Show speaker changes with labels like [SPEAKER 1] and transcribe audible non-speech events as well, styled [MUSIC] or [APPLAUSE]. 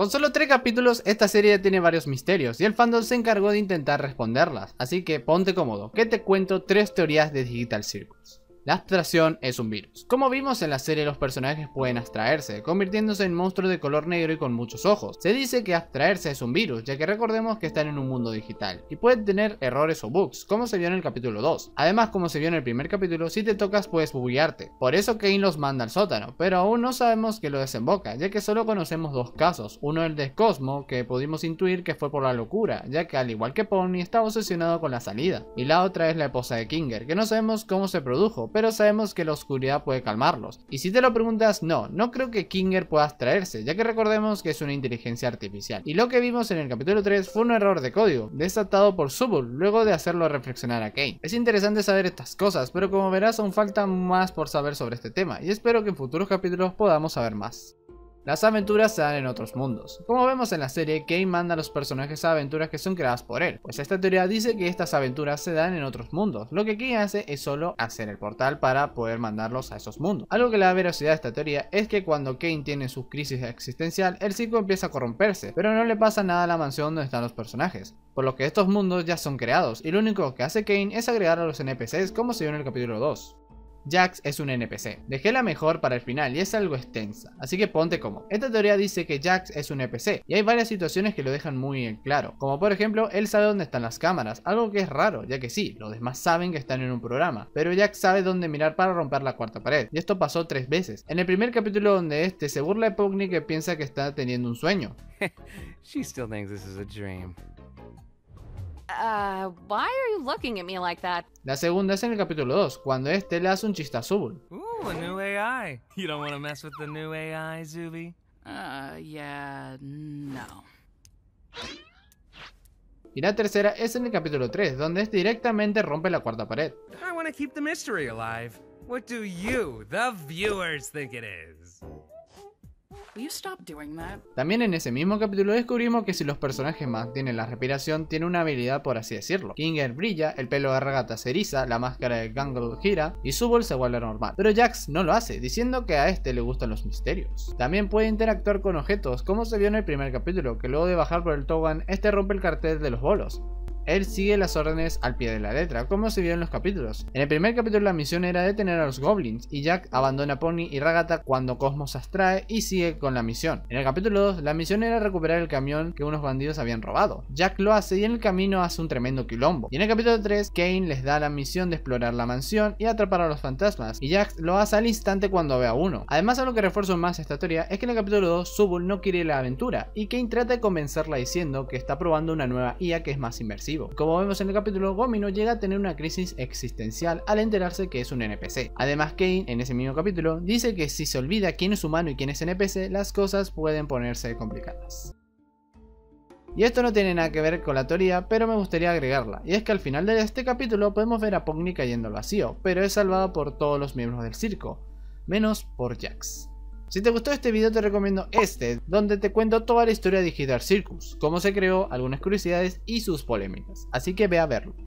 [SPEAKER 1] Con solo tres capítulos, esta serie tiene varios misterios y el fandom se encargó de intentar responderlas, así que ponte cómodo, que te cuento tres teorías de Digital Circus. La abstracción es un virus. Como vimos en la serie, los personajes pueden abstraerse, convirtiéndose en monstruos de color negro y con muchos ojos. Se dice que abstraerse es un virus, ya que recordemos que están en un mundo digital, y pueden tener errores o bugs, como se vio en el capítulo 2. Además, como se vio en el primer capítulo, si te tocas puedes buguearte. Por eso Kane los manda al sótano, pero aún no sabemos que lo desemboca, ya que solo conocemos dos casos. Uno el de Cosmo, que pudimos intuir que fue por la locura, ya que al igual que Pony estaba obsesionado con la salida. Y la otra es la esposa de Kinger, que no sabemos cómo se produjo, pero sabemos que la oscuridad puede calmarlos. Y si te lo preguntas, no, no creo que Kinger pueda traerse, ya que recordemos que es una inteligencia artificial. Y lo que vimos en el capítulo 3 fue un error de código, desatado por Subul, luego de hacerlo reflexionar a Kane. Es interesante saber estas cosas, pero como verás aún falta más por saber sobre este tema, y espero que en futuros capítulos podamos saber más. Las aventuras se dan en otros mundos. Como vemos en la serie, Kane manda a los personajes a aventuras que son creadas por él, pues esta teoría dice que estas aventuras se dan en otros mundos. Lo que Kane hace es solo hacer el portal para poder mandarlos a esos mundos. Algo que da veracidad a esta teoría es que cuando Kane tiene su crisis existencial, el ciclo empieza a corromperse, pero no le pasa nada a la mansión donde están los personajes, por lo que estos mundos ya son creados y lo único que hace Kane es agregar a los NPCs como se vio en el capítulo 2. Jax es un NPC. Dejé la mejor para el final y es algo extensa, así que ponte como. Esta teoría dice que Jax es un NPC y hay varias situaciones que lo dejan muy en claro, como por ejemplo, él sabe dónde están las cámaras, algo que es raro, ya que sí, los demás saben que están en un programa, pero Jax sabe dónde mirar para romper la cuarta pared, y esto pasó tres veces. En el primer capítulo donde este se burla de Pugni que piensa que está teniendo un sueño. [LAUGHS] She still thinks this is a dream. Uh, why are you looking at me like that? La segunda es en el capítulo 2, cuando este le hace un chiste Zubul. Ooh, a new AI. You don't want to mess with the new AI, Zuby? Uh, yeah, no. Y la tercera es en el capítulo 3, donde este directamente rompe la cuarta pared. I want to keep the mystery alive. What do you, the viewers, think it is? También en ese mismo capítulo descubrimos que si los personajes más tienen la respiración, tiene una habilidad por así decirlo. Kinger brilla, el pelo de regata se eriza, la máscara de Gangle gira y su se vuelve normal. Pero Jax no lo hace, diciendo que a este le gustan los misterios. También puede interactuar con objetos, como se vio en el primer capítulo, que luego de bajar por el togan, este rompe el cartel de los bolos él sigue las órdenes al pie de la letra, como se vio en los capítulos. En el primer capítulo la misión era detener a los goblins, y Jack abandona Pony y Ragata cuando Cosmos abstrae y sigue con la misión. En el capítulo 2, la misión era recuperar el camión que unos bandidos habían robado. Jack lo hace y en el camino hace un tremendo quilombo. Y en el capítulo 3, Kane les da la misión de explorar la mansión y atrapar a los fantasmas, y Jack lo hace al instante cuando ve a uno. Además, algo que refuerzo más esta historia es que en el capítulo 2, Subul no quiere la aventura, y Kane trata de convencerla diciendo que está probando una nueva IA que es más inmersiva. Como vemos en el capítulo, Gomino llega a tener una crisis existencial al enterarse que es un NPC. Además, Kane, en ese mismo capítulo, dice que si se olvida quién es humano y quién es NPC, las cosas pueden ponerse complicadas. Y esto no tiene nada que ver con la teoría, pero me gustaría agregarla, y es que al final de este capítulo podemos ver a Pogni cayendo al vacío, pero es salvado por todos los miembros del circo, menos por Jax. Si te gustó este video te recomiendo este, donde te cuento toda la historia de Digital Circus, cómo se creó, algunas curiosidades y sus polémicas, así que ve a verlo.